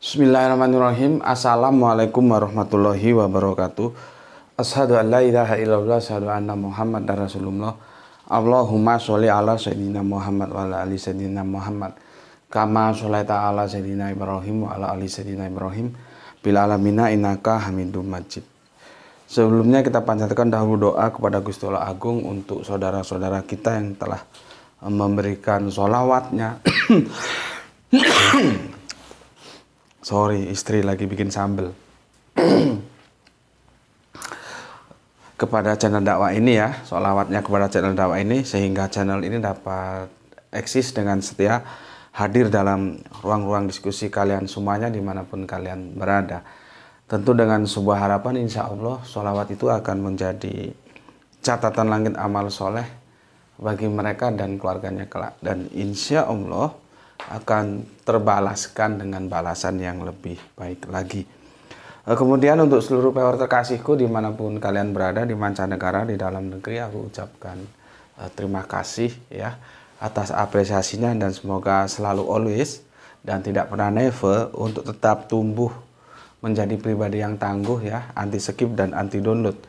Bismillahirrahmanirrahim. Assalamualaikum warahmatullahi wabarakatuh. Ashadu an la ilaha illallah Ashadu anna Muhammad dan Rasulullah Allahumma sholli ala Sayyidina Muhammad wa ala ali Sayyidina Muhammad Kama sholaita ala Sayyidina Ibrahim wa ala ali Sayyidina Ibrahim Bila alamina inaka hamidum majid Sebelumnya kita panjatkan dahulu doa kepada Gusti Allah Agung untuk saudara-saudara kita yang telah memberikan solawatnya sorry istri lagi bikin sambel kepada channel dakwah ini ya sholawatnya kepada channel dakwah ini sehingga channel ini dapat eksis dengan setia hadir dalam ruang-ruang diskusi kalian semuanya dimanapun kalian berada tentu dengan sebuah harapan insya Allah sholawat itu akan menjadi catatan langit amal soleh bagi mereka dan keluarganya kelak dan insya Allah akan terbalaskan dengan balasan yang lebih baik lagi. Eh, kemudian untuk seluruh power terkasihku dimanapun kalian berada di mancanegara di dalam negeri aku ucapkan eh, terima kasih ya atas apresiasinya dan semoga selalu always dan tidak pernah never untuk tetap tumbuh menjadi pribadi yang tangguh ya anti skip dan anti download.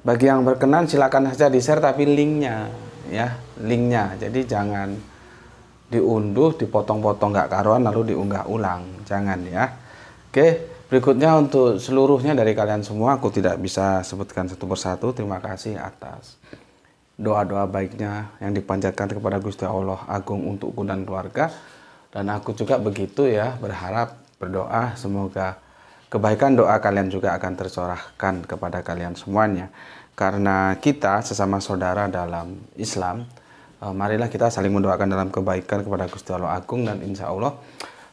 Bagi yang berkenan silakan saja di share tapi linknya ya linknya jadi jangan diunduh, dipotong-potong nggak karuan lalu diunggah ulang. Jangan ya. Oke, berikutnya untuk seluruhnya dari kalian semua aku tidak bisa sebutkan satu persatu. Terima kasih atas doa-doa baiknya yang dipanjatkan kepada Gusti Allah Agung untukku dan keluarga. Dan aku juga begitu ya, berharap berdoa semoga kebaikan doa kalian juga akan tersorahkan kepada kalian semuanya. Karena kita sesama saudara dalam Islam, Eh, marilah kita saling mendoakan dalam kebaikan kepada Gusti Allah Agung dan insya Allah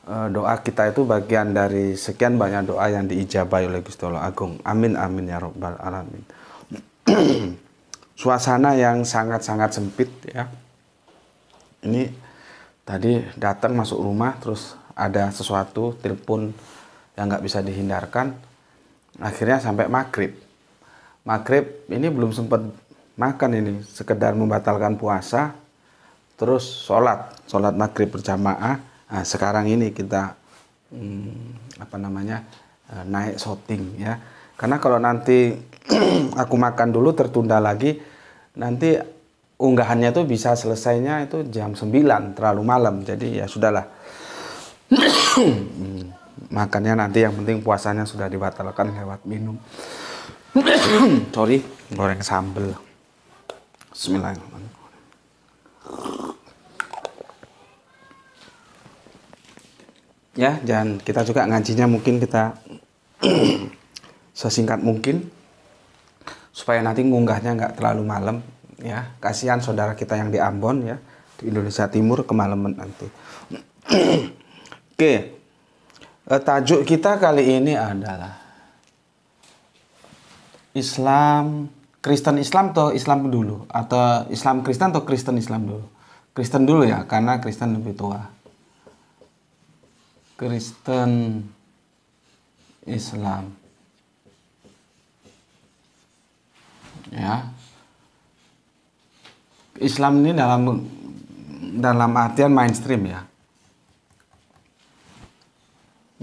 eh, doa kita itu bagian dari sekian banyak doa yang diijabah oleh Gusti Allah Agung. Amin amin ya robbal alamin. Suasana yang sangat-sangat sempit ya. Ini tadi datang masuk rumah terus ada sesuatu telepon yang nggak bisa dihindarkan. Akhirnya sampai maghrib. Maghrib ini belum sempat makan ini sekedar membatalkan puasa terus sholat sholat maghrib berjamaah nah, sekarang ini kita hmm, apa namanya eh, naik shooting ya karena kalau nanti aku makan dulu tertunda lagi nanti unggahannya itu bisa selesainya itu jam 9 terlalu malam jadi ya sudahlah makannya nanti yang penting puasanya sudah dibatalkan lewat minum sorry goreng sambel Bismillahirrahmanirrahim. Ya, dan kita juga ngajinya mungkin kita sesingkat mungkin supaya nanti ngunggahnya nggak terlalu malam ya. Kasihan saudara kita yang di Ambon ya, di Indonesia Timur kemalaman nanti. Oke. Eh, tajuk kita kali ini adalah Islam Kristen Islam atau Islam dulu atau Islam Kristen atau Kristen Islam dulu Kristen dulu ya karena Kristen lebih tua Kristen Islam ya Islam ini dalam dalam artian mainstream ya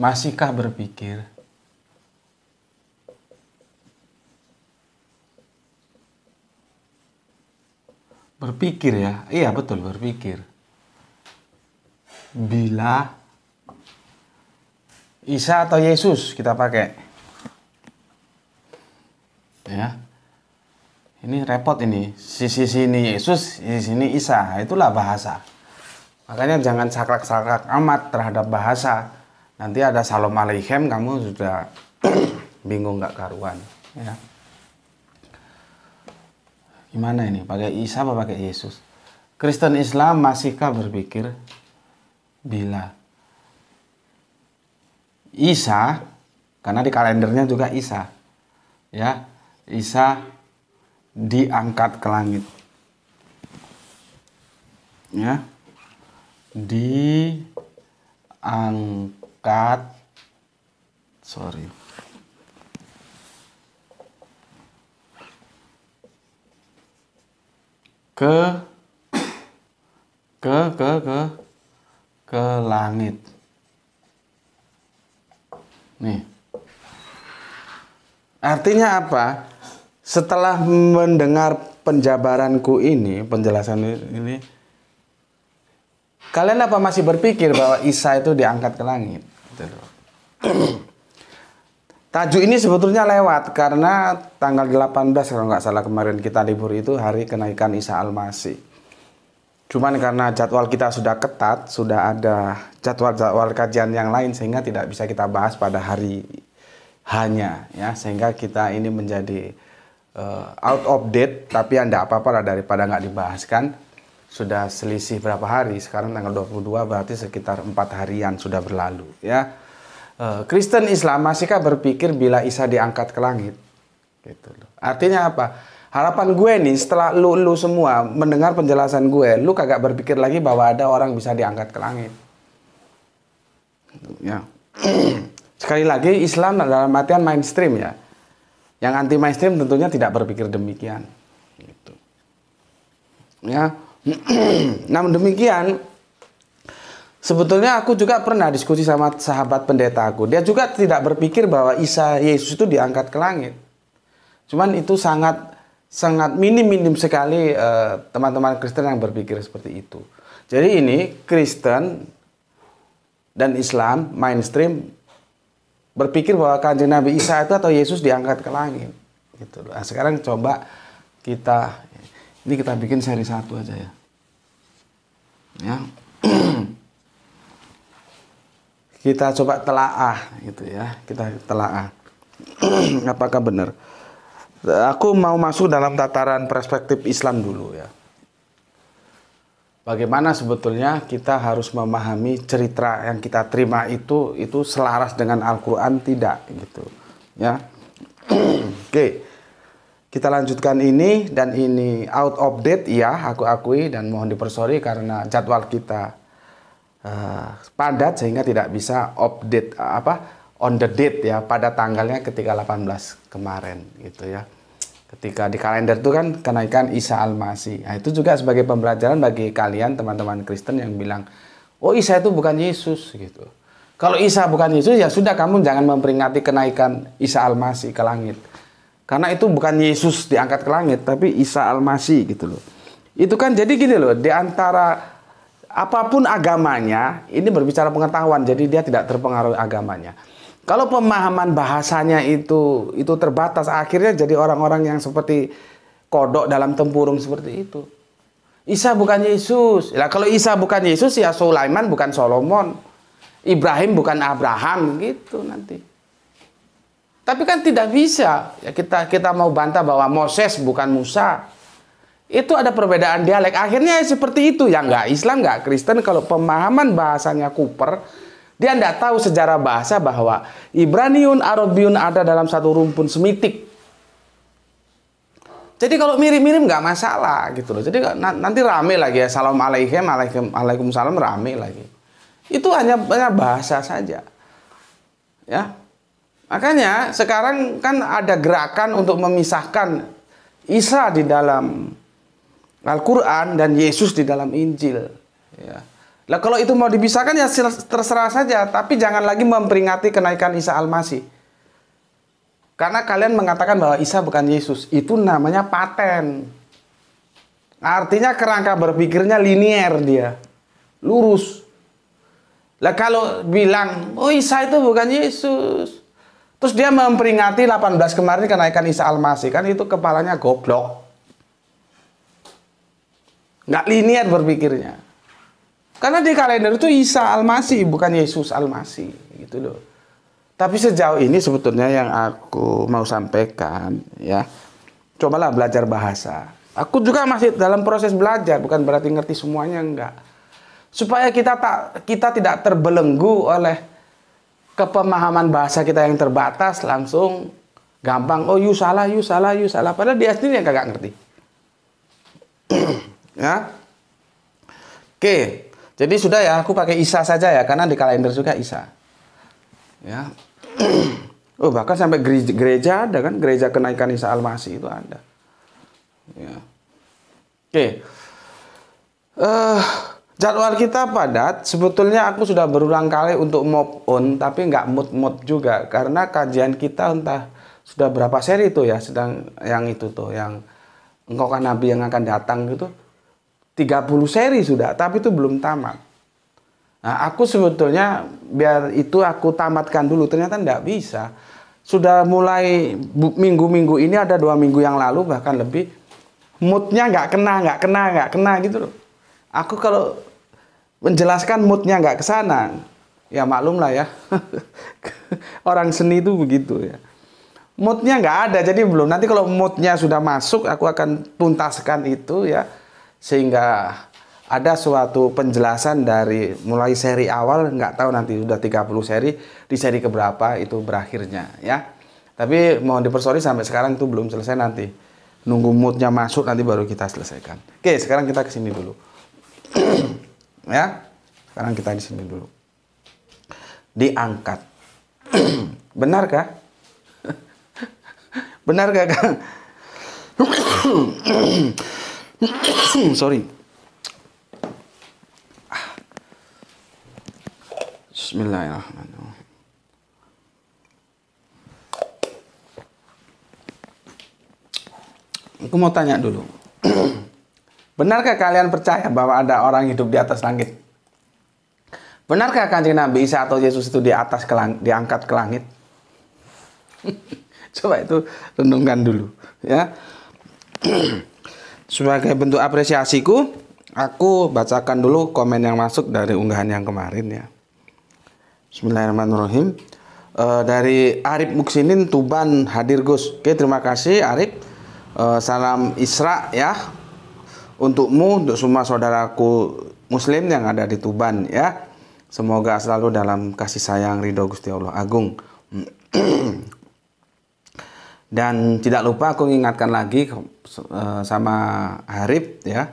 masihkah berpikir Berpikir ya. Iya, betul, berpikir. Bila Isa atau Yesus kita pakai. Ya. Ini repot ini. Sisi sini Yesus, sisi sini Isa. Itulah bahasa. Makanya jangan saklak-saklak amat terhadap bahasa. Nanti ada salam alaikum kamu sudah bingung nggak karuan. Ya. Gimana ini? Pakai Isa apa pakai Yesus? Kristen Islam masihkah berpikir bila Isa karena di kalendernya juga Isa. Ya, Isa diangkat ke langit. Ya. Diangkat sorry ke ke ke ke ke langit. Nih. Artinya apa? Setelah mendengar penjabaranku ini, penjelasan ini, kalian apa masih berpikir bahwa Isa itu diangkat ke langit? Gitu. Tajuk ini sebetulnya lewat karena tanggal 18 kalau nggak salah kemarin kita libur itu hari kenaikan Isa Al-Masih. Cuman karena jadwal kita sudah ketat, sudah ada jadwal-jadwal kajian yang lain sehingga tidak bisa kita bahas pada hari hanya ya sehingga kita ini menjadi uh, out of date tapi Anda ya apa-apa lah daripada nggak dibahaskan sudah selisih berapa hari sekarang tanggal 22 berarti sekitar empat harian sudah berlalu ya Eh, Kristen Islam masihkah berpikir bila Isa diangkat ke langit? Gitu loh. Artinya apa? Harapan gue nih setelah lu lu semua mendengar penjelasan gue, lu kagak berpikir lagi bahwa ada orang bisa diangkat ke langit. Ya. Sekali lagi Islam dalam matian mainstream ya. Yang anti mainstream tentunya tidak berpikir demikian. Gitu. Ya. Namun demikian, Sebetulnya aku juga pernah diskusi sama sahabat pendeta aku. Dia juga tidak berpikir bahwa Isa Yesus itu diangkat ke langit. Cuman itu sangat sangat minim-minim sekali eh, teman-teman uh, Kristen yang berpikir seperti itu. Jadi ini Kristen dan Islam mainstream berpikir bahwa kanjeng Nabi Isa itu atau Yesus diangkat ke langit. Gitu. Nah, sekarang coba kita ini kita bikin seri satu aja ya. Ya. kita coba telaah gitu ya kita telaah apakah benar aku mau masuk dalam tataran perspektif Islam dulu ya bagaimana sebetulnya kita harus memahami cerita yang kita terima itu itu selaras dengan Al-Qur'an tidak gitu ya oke kita lanjutkan ini dan ini out of date ya aku akui dan mohon dipersori karena jadwal kita uh, padat sehingga tidak bisa update uh, apa on the date ya pada tanggalnya ketika 18 kemarin gitu ya. Ketika di kalender itu kan kenaikan Isa almasi Nah, itu juga sebagai pembelajaran bagi kalian teman-teman Kristen yang bilang, "Oh, Isa itu bukan Yesus." gitu. Kalau Isa bukan Yesus ya sudah kamu jangan memperingati kenaikan Isa almasi ke langit. Karena itu bukan Yesus diangkat ke langit, tapi Isa almasi gitu loh. Itu kan jadi gini loh, di antara apapun agamanya, ini berbicara pengetahuan, jadi dia tidak terpengaruh agamanya. Kalau pemahaman bahasanya itu itu terbatas, akhirnya jadi orang-orang yang seperti kodok dalam tempurung seperti itu. Isa bukan Yesus. Lah kalau Isa bukan Yesus ya Sulaiman bukan Solomon. Ibrahim bukan Abraham gitu nanti. Tapi kan tidak bisa ya kita kita mau bantah bahwa Moses bukan Musa itu ada perbedaan dialek. Akhirnya seperti itu. ya nggak Islam, nggak Kristen, kalau pemahaman bahasanya Cooper, dia nggak tahu sejarah bahasa bahwa Ibraniun, Arabiun ada dalam satu rumpun semitik. Jadi kalau mirip-mirip nggak masalah gitu loh. Jadi nanti rame lagi ya. Salam alaikum, alaikum, salam rame lagi. Itu hanya, banyak bahasa saja. Ya, Makanya sekarang kan ada gerakan untuk memisahkan Isra di dalam Al-Quran dan Yesus di dalam Injil. Ya. Lah kalau itu mau dipisahkan ya terserah saja, tapi jangan lagi memperingati kenaikan Isa Al-Masih. Karena kalian mengatakan bahwa Isa bukan Yesus, itu namanya paten. Artinya kerangka berpikirnya linier dia, lurus. Lah kalau bilang, oh Isa itu bukan Yesus. Terus dia memperingati 18 kemarin kenaikan Isa Al-Masih, kan itu kepalanya goblok. Nggak linear berpikirnya. Karena di kalender itu Isa Al-Masih, bukan Yesus Al-Masih. Gitu loh. Tapi sejauh ini sebetulnya yang aku mau sampaikan, ya, cobalah belajar bahasa. Aku juga masih dalam proses belajar, bukan berarti ngerti semuanya enggak. Supaya kita tak kita tidak terbelenggu oleh kepemahaman bahasa kita yang terbatas langsung gampang oh you salah you salah you salah padahal dia sendiri yang kagak ngerti ya oke jadi sudah ya aku pakai Isa saja ya karena di kalender juga Isa ya oh bahkan sampai gereja, gereja ada kan gereja kenaikan Isa Almasi itu ada ya oke uh, jadwal kita padat sebetulnya aku sudah berulang kali untuk move on tapi nggak mood mood juga karena kajian kita entah sudah berapa seri itu ya sedang yang itu tuh yang engkau kan nabi yang akan datang gitu 30 seri sudah, tapi itu belum tamat. Nah, aku sebetulnya biar itu aku tamatkan dulu, ternyata tidak bisa. Sudah mulai minggu-minggu ini ada dua minggu yang lalu bahkan lebih moodnya nggak kena, nggak kena, nggak kena gitu loh. Aku kalau menjelaskan moodnya nggak kesana, ya maklum lah ya. Orang seni itu begitu ya. Moodnya nggak ada, jadi belum. Nanti kalau moodnya sudah masuk, aku akan tuntaskan itu ya sehingga ada suatu penjelasan dari mulai seri awal nggak tahu nanti sudah 30 seri di seri keberapa itu berakhirnya ya tapi mohon dipersori sampai sekarang itu belum selesai nanti nunggu moodnya masuk nanti baru kita selesaikan oke sekarang kita kesini dulu ya sekarang kita di sini dulu diangkat benarkah benarkah kang Sorry. Bismillahirrahmanirrahim. Aku mau tanya dulu. Benarkah kalian percaya bahwa ada orang hidup di atas langit? Benarkah kanjeng Nabi Isa atau Yesus itu di atas ke langit, diangkat ke langit? Coba itu renungkan dulu, ya. Sebagai bentuk apresiasiku, aku bacakan dulu komen yang masuk dari unggahan yang kemarin ya. Bismillahirrahmanirrahim. E, dari Arif Muksinin Tuban hadir Gus. Oke, terima kasih Arif. E, salam Isra ya untukmu untuk semua saudaraku muslim yang ada di Tuban ya. Semoga selalu dalam kasih sayang ridho Gusti Allah Agung. Dan tidak lupa aku ingatkan lagi Eh, sama Harib ya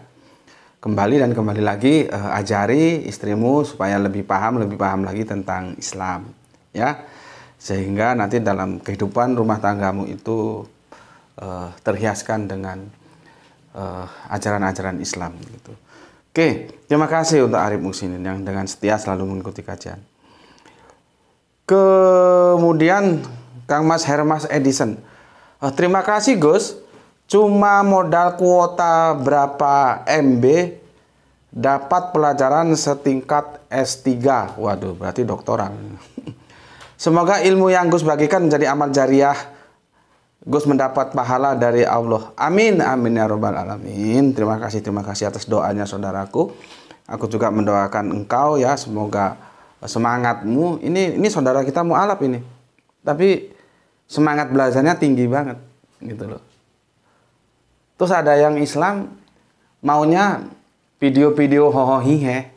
kembali dan kembali lagi uh, ajari istrimu supaya lebih paham lebih paham lagi tentang Islam ya sehingga nanti dalam kehidupan rumah tanggamu itu uh, terhiaskan dengan ajaran-ajaran uh, Islam gitu. Oke, terima kasih untuk Arif Musinin yang dengan setia selalu mengikuti kajian. Kemudian Kang Mas Hermas Edison. Uh, terima kasih Gus Cuma modal kuota berapa MB dapat pelajaran setingkat S3. Waduh, berarti doktoran. Semoga ilmu yang Gus bagikan menjadi amal jariah. Gus mendapat pahala dari Allah. Amin, amin ya robbal alamin. Terima kasih, terima kasih atas doanya saudaraku. Aku juga mendoakan engkau ya, semoga semangatmu. Ini ini saudara kita mau mualaf ini. Tapi semangat belajarnya tinggi banget gitu loh. Terus ada yang Islam maunya video-video hohohihe.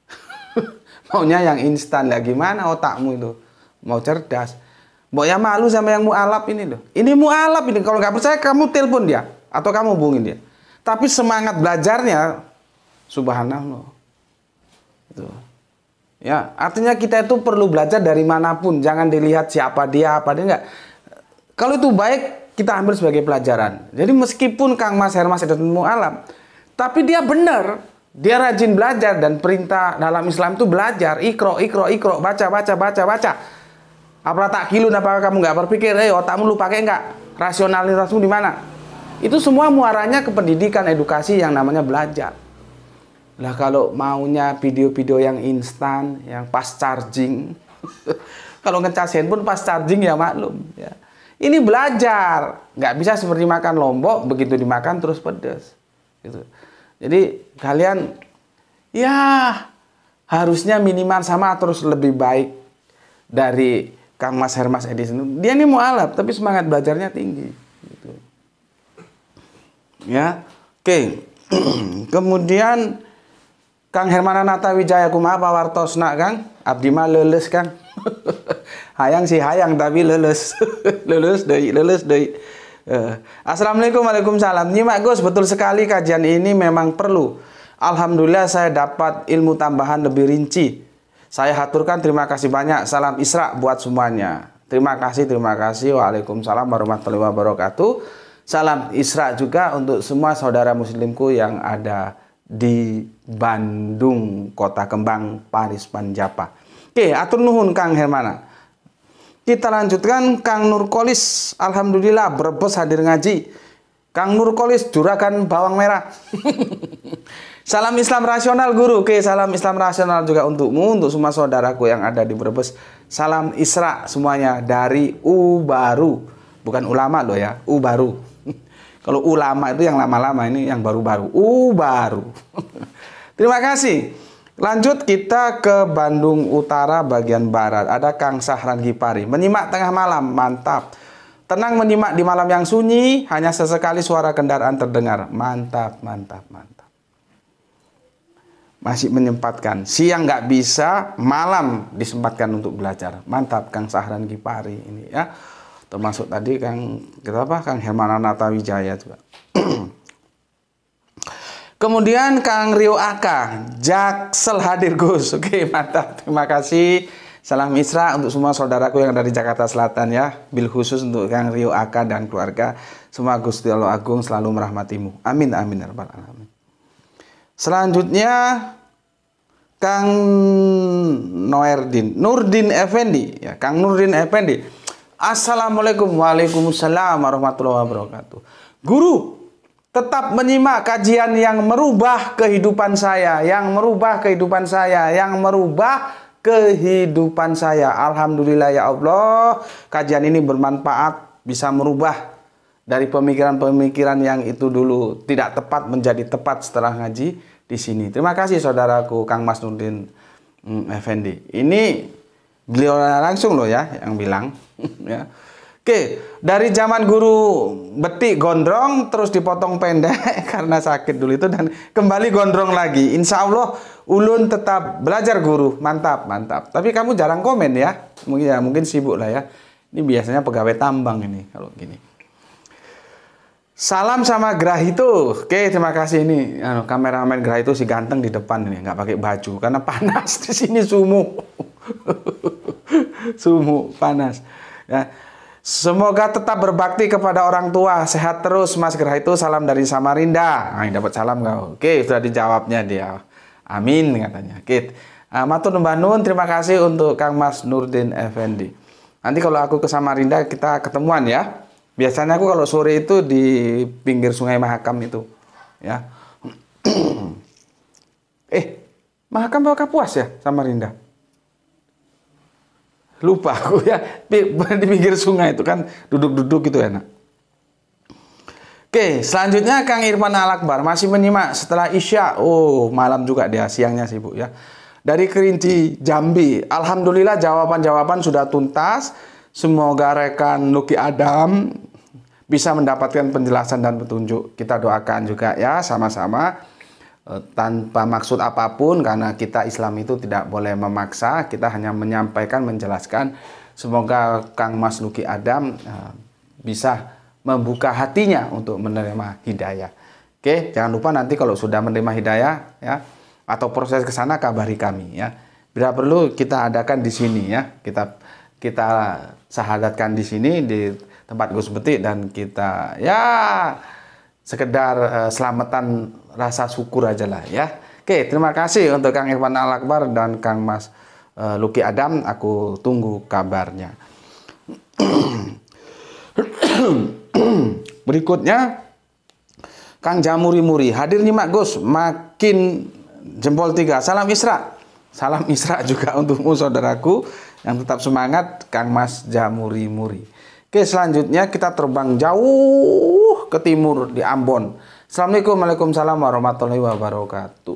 maunya yang instan lah gimana otakmu itu? Mau cerdas. mau ya malu sama yang mualaf ini loh. Ini mualaf ini kalau nggak percaya kamu telepon dia atau kamu hubungin dia. Tapi semangat belajarnya subhanallah. Itu. Ya, artinya kita itu perlu belajar dari manapun, jangan dilihat siapa dia apa dia enggak. Kalau itu baik kita ambil sebagai pelajaran. Jadi meskipun Kang Mas Hermas itu ilmu alam, tapi dia benar, dia rajin belajar dan perintah dalam Islam itu belajar, ikro, ikro, ikro, baca, baca, baca, baca. Apa tak kilun apakah kamu nggak berpikir, eh hey, otakmu lu pakai nggak? Rasionalitasmu di mana? Itu semua muaranya ke pendidikan, edukasi yang namanya belajar. Lah kalau maunya video-video yang instan, yang pas charging, kalau ngecas handphone pas charging ya maklum. Ya ini belajar, nggak bisa seperti makan lombok begitu dimakan terus pedes. Gitu. Jadi kalian ya harusnya minimal sama terus lebih baik dari Kang Mas Hermas Edison. Dia ini mualaf tapi semangat belajarnya tinggi. Gitu. Ya, oke. Kemudian Kang Hermana Nata Wijaya kumaha pawartosna Kang? Abdi mah leles Kang. hayang sih hayang tapi leles. leles deui, leles deui. Uh. Assalamualaikum Waalaikumsalam. Nyimak Gus, betul sekali kajian ini memang perlu. Alhamdulillah saya dapat ilmu tambahan lebih rinci. Saya haturkan terima kasih banyak. Salam Isra buat semuanya. Terima kasih, terima kasih. Waalaikumsalam warahmatullahi wabarakatuh. Salam Isra juga untuk semua saudara muslimku yang ada di Bandung Kota Kembang Paris Panjapa Oke atur nuhun Kang Hermana kita lanjutkan Kang Nurkolis Alhamdulillah Brebes hadir ngaji Kang Nurkolis juragan bawang merah Salam Islam rasional guru Oke salam Islam rasional juga untukmu Untuk semua saudaraku yang ada di Brebes Salam Isra semuanya dari Ubaru Bukan ulama loh ya Ubaru Kalau ulama itu yang lama-lama ini yang baru-baru Ubaru Terima kasih. Lanjut kita ke Bandung Utara bagian barat. Ada Kang Sahran Gipari. Menyimak tengah malam, mantap. Tenang menyimak di malam yang sunyi, hanya sesekali suara kendaraan terdengar. Mantap, mantap, mantap. Masih menyempatkan. Siang nggak bisa, malam disempatkan untuk belajar. Mantap, Kang Sahran Gipari ini ya. Termasuk tadi Kang, kita apa? Kang Hermanata Wijaya juga. Kemudian Kang Rio Aka, Jaksel hadir Gus. Oke, mantap. Terima kasih. Salam Isra untuk semua saudaraku yang dari Jakarta Selatan ya. Bil khusus untuk Kang Rio Aka dan keluarga. Semua Gusti Allah Agung selalu merahmatimu. Amin amin ya rabbal alamin. Selanjutnya Kang Noerdin, Nurdin Effendi ya, Kang Nurdin Effendi. Assalamualaikum Waalaikumsalam warahmatullahi wabarakatuh. Guru, tetap menyimak kajian yang merubah kehidupan saya, yang merubah kehidupan saya, yang merubah kehidupan saya. Alhamdulillah ya Allah, kajian ini bermanfaat, bisa merubah dari pemikiran-pemikiran yang itu dulu tidak tepat menjadi tepat setelah ngaji di sini. Terima kasih saudaraku Kang Mas Nurdin mm, Effendi. Ini beliau langsung loh ya yang bilang ya. Oke, dari zaman guru betik gondrong terus dipotong pendek karena sakit dulu itu dan kembali gondrong lagi. Insya Allah ulun tetap belajar guru, mantap mantap. Tapi kamu jarang komen ya, mungkin ya mungkin sibuk lah ya. Ini biasanya pegawai tambang ini kalau gini. Salam sama Grahito. Oke, terima kasih ini anu, kameramen Grahito si ganteng di depan ini nggak pakai baju karena panas di sini sumu. sumu panas. Ya. Semoga tetap berbakti kepada orang tua, sehat terus Mas Gerah itu salam dari Samarinda. Nah, dapat salam kau. Oke, sudah dijawabnya dia. Amin katanya. Kit Uh, ah, Matur nuwun, terima kasih untuk Kang Mas Nurdin Effendi. Nanti kalau aku ke Samarinda kita ketemuan ya. Biasanya aku kalau sore itu di pinggir Sungai Mahakam itu, ya. eh, Mahakam bawa kapuas ya Samarinda? lupa aku ya di pinggir sungai itu kan duduk-duduk gitu enak Oke, selanjutnya Kang Irfan alakbar masih menyimak setelah Isya. Oh, malam juga dia, siangnya sibuk ya. Dari Kerinci, Jambi. Alhamdulillah jawaban-jawaban sudah tuntas. Semoga rekan Luki Adam bisa mendapatkan penjelasan dan petunjuk. Kita doakan juga ya sama-sama. Eh, tanpa maksud apapun karena kita Islam itu tidak boleh memaksa kita hanya menyampaikan menjelaskan semoga Kang Mas Luki Adam eh, bisa membuka hatinya untuk menerima hidayah oke jangan lupa nanti kalau sudah menerima hidayah ya atau proses ke sana kabari kami ya bila perlu kita adakan di sini ya kita kita sahadatkan di sini di tempat Gus Betik dan kita ya sekedar uh, selamatan rasa syukur aja lah ya. Oke, terima kasih untuk Kang Irfan Al Akbar dan Kang Mas uh, Luki Adam. Aku tunggu kabarnya. Berikutnya Kang Jamuri Muri hadir nyimak Gus, makin jempol tiga. Salam Isra. Salam Isra juga untukmu saudaraku yang tetap semangat Kang Mas Jamuri Muri. Oke, selanjutnya kita terbang jauh ke timur di Ambon Assalamualaikum Waalaikumsalam warahmatullahi wabarakatuh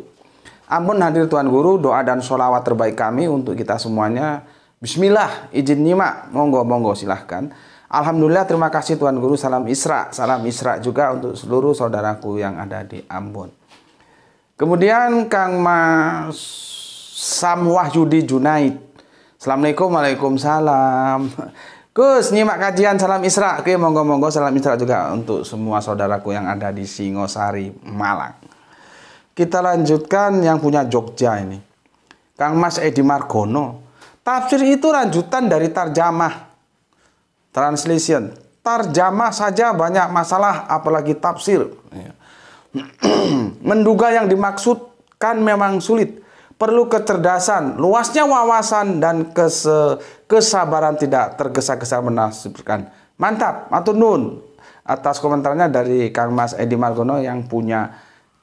Ampun hadir Tuhan Guru doa dan sholawat terbaik kami untuk kita semuanya Bismillah izin nyimak monggo monggo silahkan Alhamdulillah terima kasih Tuhan Guru salam Isra salam Isra juga untuk seluruh saudaraku yang ada di Ambon Kemudian Kang Mas Sam Wahyudi Junaid Assalamualaikum Waalaikumsalam Gus, nyimak kajian Salam Isra. Oke, monggo-monggo Salam Isra juga untuk semua saudaraku yang ada di Singosari, Malang. Kita lanjutkan yang punya Jogja ini. Kang Mas Edi Margono. Tafsir itu lanjutan dari tarjamah. Translation. Tarjamah saja banyak masalah, apalagi tafsir. Iya. Menduga yang dimaksudkan memang sulit perlu kecerdasan, luasnya wawasan dan kese kesabaran tidak tergesa-gesa menasibkan. Mantap, matur nun atas komentarnya dari Kang Mas Edi Margono yang punya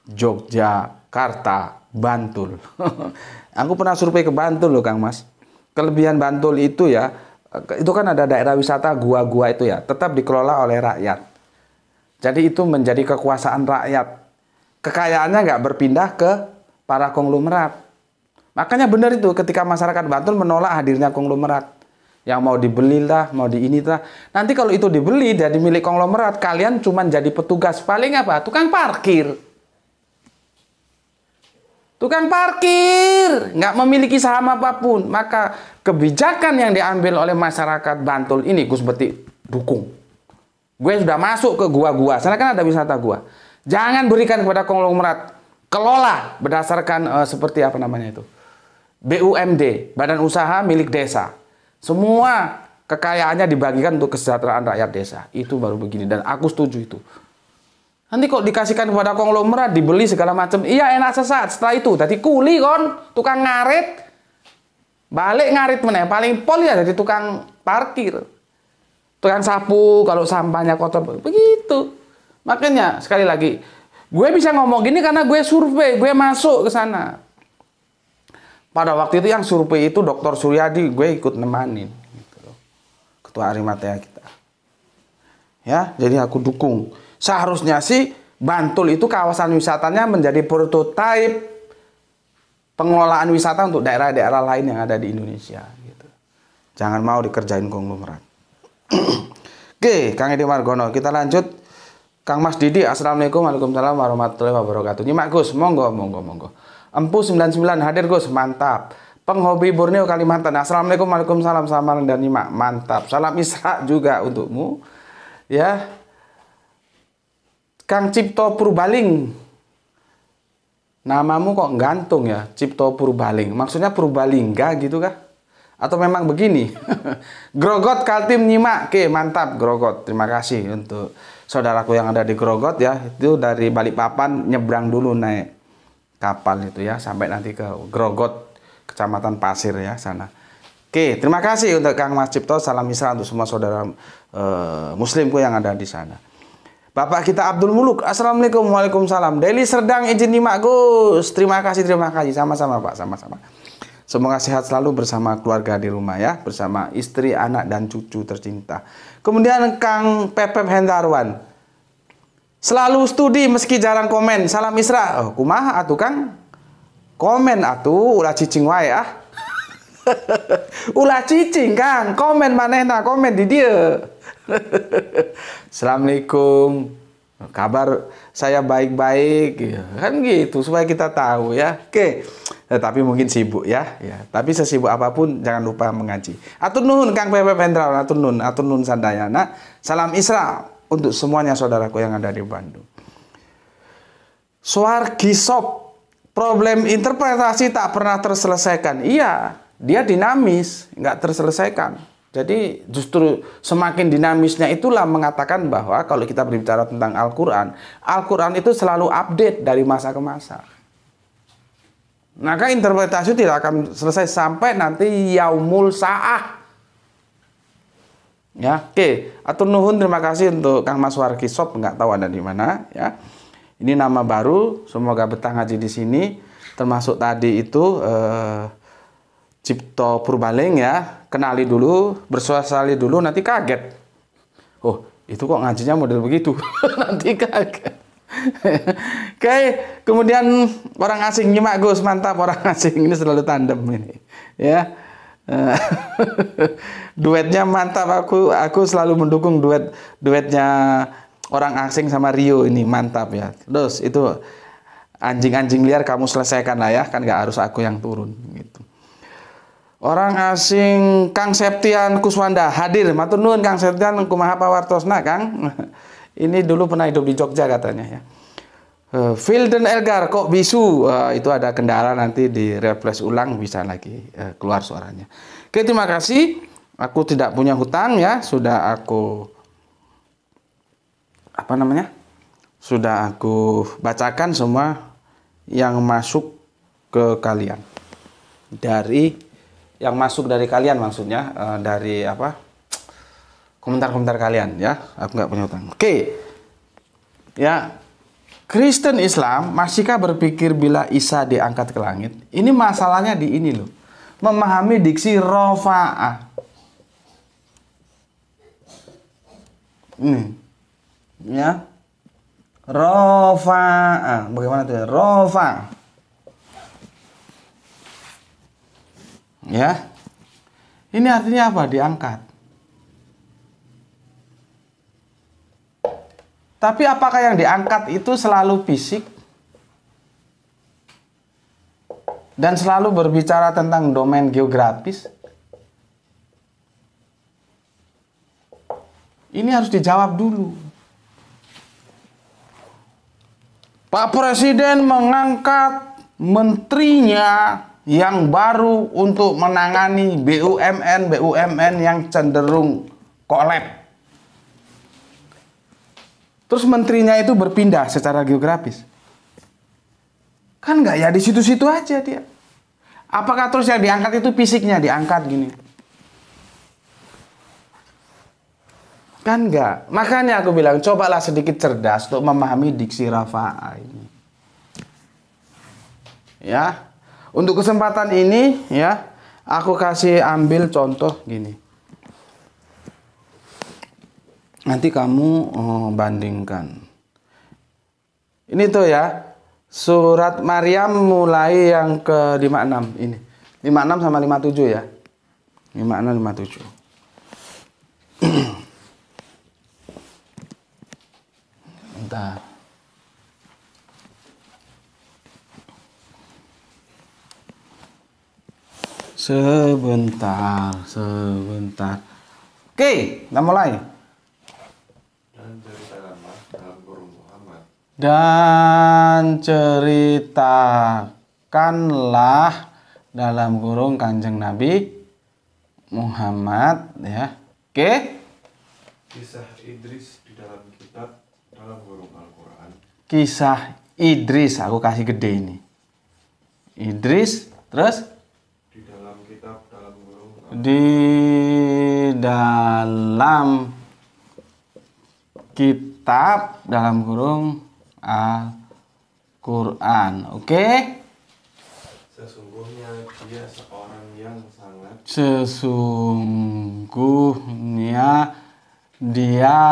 Yogyakarta, Bantul. Aku pernah survei ke Bantul loh Kang Mas. Kelebihan Bantul itu ya, itu kan ada daerah wisata gua-gua itu ya, tetap dikelola oleh rakyat. Jadi itu menjadi kekuasaan rakyat. Kekayaannya nggak berpindah ke para konglomerat. Makanya benar itu ketika masyarakat Bantul menolak hadirnya konglomerat. Yang mau dibeli lah, mau di lah. Nanti kalau itu dibeli jadi milik konglomerat, kalian cuma jadi petugas paling apa? Tukang parkir. Tukang parkir, nggak memiliki saham apapun. Maka kebijakan yang diambil oleh masyarakat Bantul ini Gus Beti dukung. Gue sudah masuk ke gua-gua, sana kan ada wisata gua. Jangan berikan kepada konglomerat, kelola berdasarkan uh, seperti apa namanya itu BUMD, Badan Usaha Milik Desa. Semua kekayaannya dibagikan untuk kesejahteraan rakyat desa. Itu baru begini dan aku setuju itu. Nanti kok dikasihkan kepada konglomerat, dibeli segala macam. Iya enak sesat. setelah itu. Tadi kuli kon, tukang ngarit, balik ngarit meneh. Paling pol ya jadi tukang parkir. Tukang sapu kalau sampahnya kotor. Begitu. Makanya sekali lagi, gue bisa ngomong gini karena gue survei, gue masuk ke sana pada waktu itu yang survei itu Dr. Suryadi gue ikut nemanin gitu loh. ketua Arimatea kita ya jadi aku dukung seharusnya sih Bantul itu kawasan wisatanya menjadi prototipe pengelolaan wisata untuk daerah-daerah lain yang ada di Indonesia gitu. Jangan mau dikerjain konglomerat. Oke, Kang Edi Margono, kita lanjut Kang Mas Didi, Assalamualaikum Waalaikumsalam warahmatullahi wabarakatuh Nyimak Gus, monggo, monggo, monggo Empu 99 hadir Gus, mantap. Penghobi Borneo Kalimantan. Assalamualaikum Waalaikumsalam Samaran dan Nima. Mantap. Salam Isra juga untukmu. Ya. Kang Cipto Purbaling. Namamu kok gantung ya, Cipto Purbaling. Maksudnya Purbalingga gitu kah? Atau memang begini? Grogot Kaltim Nyimak. Oke, mantap Grogot. Terima kasih untuk saudaraku yang ada di Grogot ya. Itu dari Balikpapan nyebrang dulu naik kapal itu ya sampai nanti ke Grogot kecamatan Pasir ya sana oke terima kasih untuk Kang Mas Cipto salam misra untuk semua saudara e, muslimku yang ada di sana Bapak kita Abdul Muluk Assalamualaikum Waalaikumsalam Deli Serdang izin di Gus terima kasih terima kasih sama-sama Pak sama-sama Semoga sehat selalu bersama keluarga di rumah ya, bersama istri, anak, dan cucu tercinta. Kemudian Kang Pepep Hendarwan, Selalu studi meski jarang komen. Salam Isra. Oh, kumaha atuh ah, Kang? Komen atuh ah, ulah cicing wae ah. ulah cicing Kang, komen manehna, komen di dia. Assalamualaikum. Kabar saya baik-baik ya. kan gitu supaya kita tahu ya. Oke. Eh, tapi mungkin sibuk ya. ya. Tapi sesibuk apapun jangan lupa mengaji. Atur nun Kang Pepe Pendral, atur nun, atur nun sandayana. Salam Isra untuk semuanya saudaraku yang ada di Bandung. Suar gisop, problem interpretasi tak pernah terselesaikan. Iya, dia dinamis, nggak terselesaikan. Jadi justru semakin dinamisnya itulah mengatakan bahwa kalau kita berbicara tentang Al-Quran, Al-Quran itu selalu update dari masa ke masa. Maka interpretasi tidak akan selesai sampai nanti yaumul sa'ah Ya, oke. Okay. Atur nuhun terima kasih untuk Kang Mas Warki Shop nggak tahu ada di mana ya. Ini nama baru, semoga betah ngaji di sini. Termasuk tadi itu eh, Cipto Purbaling ya, kenali dulu, bersuasali dulu, nanti kaget. Oh, itu kok ngajinya model begitu? nanti kaget. Oke, okay. kemudian orang asing nyimak Gus, mantap orang asing ini selalu tandem ini. Ya. Eh, duetnya mantap aku aku selalu mendukung duet duetnya orang asing sama Rio ini mantap ya terus itu anjing-anjing liar kamu selesaikan lah ya kan gak harus aku yang turun gitu orang asing Kang Septian Kuswanda hadir matunun Kang Septian kumaha pawartosna Kang ini dulu pernah hidup di Jogja katanya ya uh, eh, dan Elgar kok bisu eh, itu ada kendala nanti di replace ulang bisa lagi eh, keluar suaranya oke terima kasih aku tidak punya hutang ya sudah aku apa namanya sudah aku bacakan semua yang masuk ke kalian dari yang masuk dari kalian maksudnya dari apa komentar-komentar kalian ya aku nggak punya hutang oke ya Kristen Islam, masihkah berpikir bila Isa diangkat ke langit? Ini masalahnya di ini loh. Memahami diksi rofa'ah. Ini. Ya. Rofa'ah. Bagaimana tuh ya? Rofa. Ya. Ini artinya apa? Diangkat. Tapi apakah yang diangkat itu selalu fisik? Dan selalu berbicara tentang domain geografis? Ini harus dijawab dulu. Pak Presiden mengangkat menterinya yang baru untuk menangani BUMN BUMN yang cenderung kolaps. Terus menterinya itu berpindah secara geografis. Kan nggak ya di situ-situ aja dia. Apakah terus yang diangkat itu fisiknya diangkat gini? Kan nggak. Makanya aku bilang cobalah sedikit cerdas untuk memahami diksi rafa'a ini. Ya. Untuk kesempatan ini ya, aku kasih ambil contoh gini nanti kamu eh, bandingkan ini tuh ya surat Maryam mulai yang ke 56 ini 56 sama 57 ya 56 57 Entar. Sebentar, sebentar. Oke, kita mulai. Dan ceritakanlah dalam kurung Muhammad. Dan ceritakanlah dalam Kanjeng Nabi Muhammad ya. Oke. Okay. Kisah Idris di dalam kitab dalam kurung Al-Qur'an. Kisah Idris aku kasih gede ini. Idris terus di dalam kitab dalam kurung Al-Quran. di dalam kitab dalam kurung Al-Quran. Oke? Okay? Sesungguhnya dia seorang yang sangat Sesungguhnya dia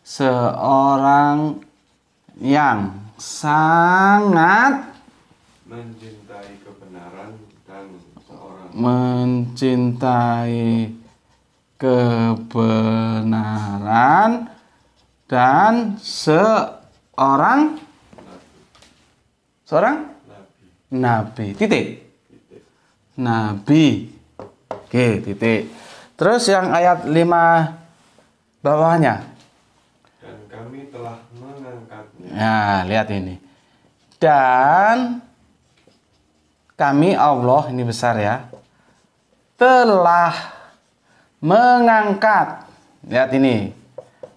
seorang yang sangat mencintai kebenaran dan seorang mencintai kebenaran dan seorang seorang nabi. Titik. Nabi. Oke, titik. Terus yang ayat 5 bawahnya. Dan kami telah mengangkatnya. Nah, lihat ini. Dan kami Allah ini besar ya. Telah mengangkat. Lihat ini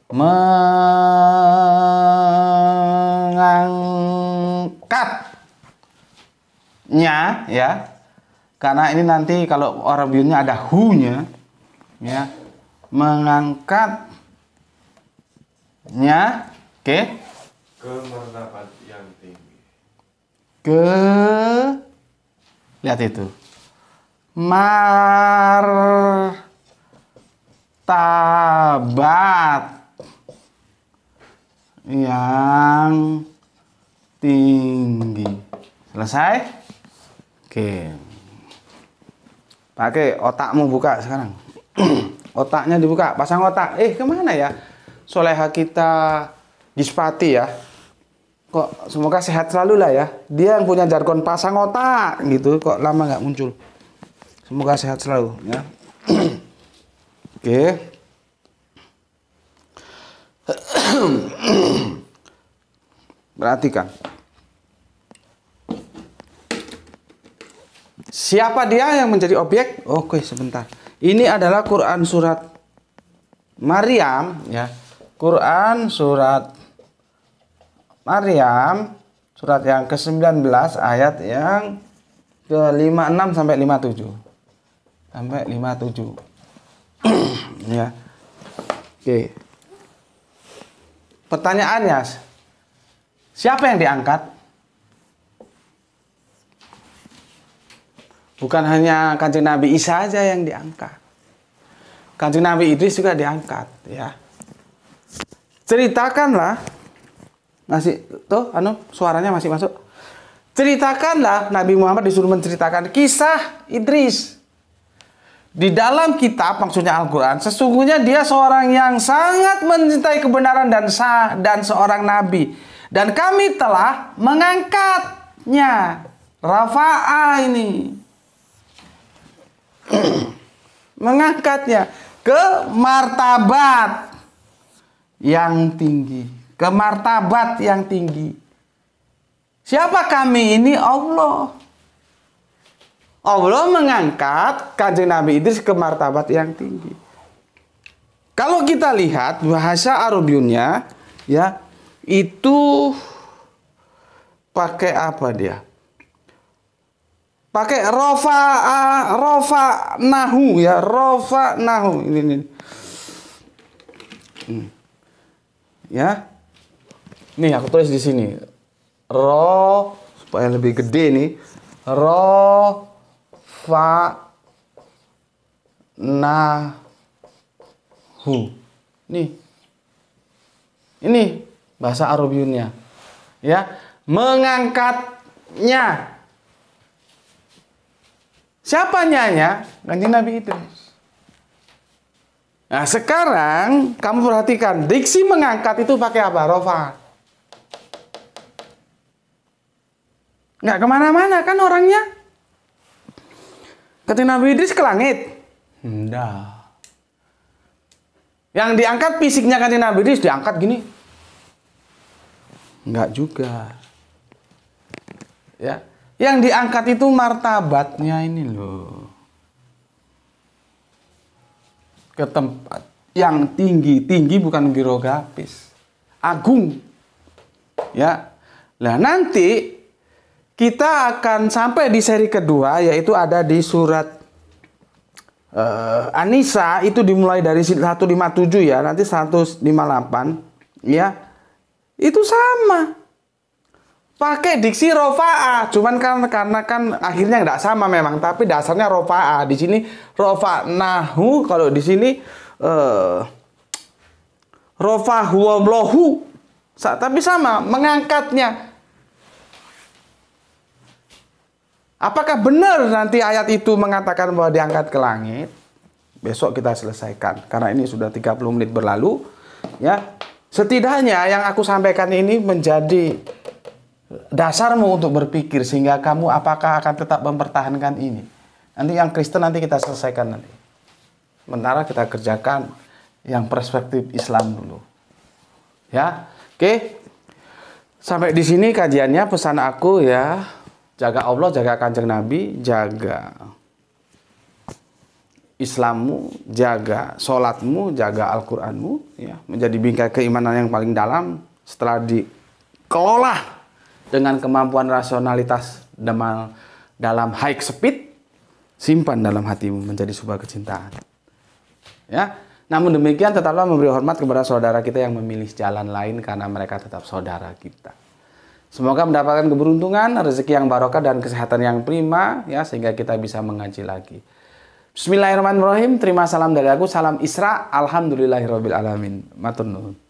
mengangkatnya ya karena ini nanti kalau orang ada hu ya mengangkatnya oke okay. ke yang tinggi ke lihat itu mar tabat yang tinggi. Selesai? Oke. Pakai otakmu buka sekarang. Otaknya dibuka, pasang otak. Eh, kemana ya? Soleha kita Gispati ya. Kok semoga sehat selalu lah ya. Dia yang punya jargon pasang otak gitu. Kok lama nggak muncul. Semoga sehat selalu ya. Oke. Perhatikan. Siapa dia yang menjadi objek? Oke, sebentar. Ini adalah Quran surat Maryam ya. Quran surat Maryam surat yang ke-19 ayat yang ke-56 sampai 57. Sampai 57. ya. Oke. Okay. Pertanyaannya, siapa yang diangkat? Bukan hanya kanjeng Nabi Isa aja yang diangkat. Kanjeng Nabi Idris juga diangkat, ya. Ceritakanlah masih tuh anu suaranya masih masuk. Ceritakanlah Nabi Muhammad disuruh menceritakan kisah Idris di dalam kitab maksudnya Al-Qur'an sesungguhnya dia seorang yang sangat mencintai kebenaran dan sah dan seorang nabi dan kami telah mengangkatnya rafa'a ini mengangkatnya ke martabat yang tinggi ke martabat yang tinggi siapa kami ini Allah Allah mengangkat kanjeng Nabi Idris ke martabat yang tinggi. Kalau kita lihat bahasa Arabiunnya ya itu pakai apa dia? Pakai rofa rofa nahu ya rofa nahu ini, ini. Hmm. Ya. Nih aku tulis di sini. Ro supaya lebih gede nih. Ro fa na hu. Nih. Ini bahasa Arabiunnya. Ya, mengangkatnya. Siapa nyanya? Kanjeng Nabi Idris. Nah, sekarang kamu perhatikan, diksi mengangkat itu pakai apa? Rofa. Nggak kemana-mana kan orangnya. Ketika Nabi Idris ke langit? Enggak. Yang diangkat fisiknya Kanjeng Nabi Idris diangkat gini. Enggak juga. Ya, yang diangkat itu martabatnya ini loh. Ke tempat yang tinggi-tinggi bukan birografis. Agung. Ya. Lah nanti kita akan sampai di seri kedua yaitu ada di surat uh, eh, Anisa itu dimulai dari 157 ya, nanti 158 ya. Itu sama. Pakai diksi rofa'a, cuman kan karena kan akhirnya nggak sama memang, tapi dasarnya rofa'a. Di sini rofa nahu kalau di sini uh, rofahuwallahu. tapi sama, mengangkatnya Apakah benar nanti ayat itu mengatakan bahwa diangkat ke langit? Besok kita selesaikan karena ini sudah 30 menit berlalu ya. Setidaknya yang aku sampaikan ini menjadi dasarmu untuk berpikir sehingga kamu apakah akan tetap mempertahankan ini. Nanti yang Kristen nanti kita selesaikan nanti. Sementara kita kerjakan yang perspektif Islam dulu. Ya. Oke. Sampai di sini kajiannya pesan aku ya Jaga Allah, jaga kanjeng Nabi, jaga Islammu, jaga sholatmu, jaga Al-Quranmu, ya, menjadi bingkai keimanan yang paling dalam setelah dikelola dengan kemampuan rasionalitas dalam, dalam high speed, simpan dalam hatimu menjadi sebuah kecintaan. Ya, namun demikian tetaplah memberi hormat kepada saudara kita yang memilih jalan lain karena mereka tetap saudara kita. Semoga mendapatkan keberuntungan, rezeki yang barokah dan kesehatan yang prima ya sehingga kita bisa mengaji lagi. Bismillahirrahmanirrahim. Terima salam dari aku, salam Isra. Alhamdulillahirabbil alamin. Matur nuwun.